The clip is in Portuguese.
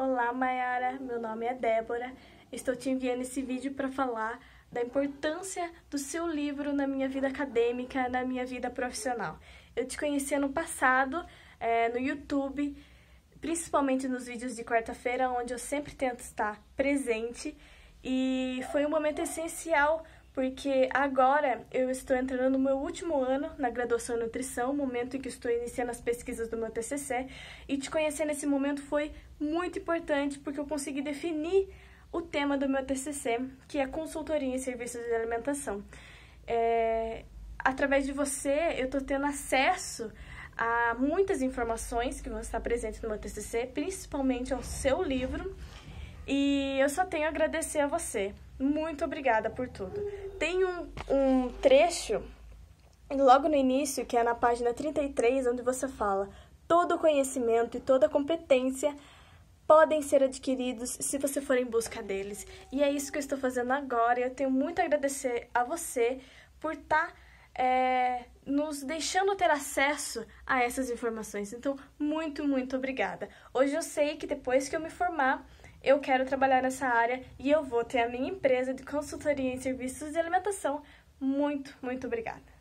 Olá, Mayara. Meu nome é Débora. Estou te enviando esse vídeo para falar da importância do seu livro na minha vida acadêmica, na minha vida profissional. Eu te conheci ano passado é, no YouTube, principalmente nos vídeos de quarta-feira, onde eu sempre tento estar presente, e foi um momento essencial porque agora eu estou entrando no meu último ano na graduação em nutrição, momento em que estou iniciando as pesquisas do meu TCC, e te conhecer nesse momento foi muito importante porque eu consegui definir o tema do meu TCC, que é consultoria em serviços de alimentação. É, através de você, eu estou tendo acesso a muitas informações que vão estar presentes no meu TCC, principalmente ao seu livro, e eu só tenho a agradecer a você. Muito obrigada por tudo. Tem um, um trecho logo no início, que é na página 33, onde você fala: todo conhecimento e toda competência podem ser adquiridos se você for em busca deles. E é isso que eu estou fazendo agora. Eu tenho muito a agradecer a você por estar tá, é, nos deixando ter acesso a essas informações. Então, muito, muito obrigada. Hoje eu sei que depois que eu me formar, eu quero trabalhar nessa área e eu vou ter a minha empresa de consultoria em serviços de alimentação. Muito, muito obrigada!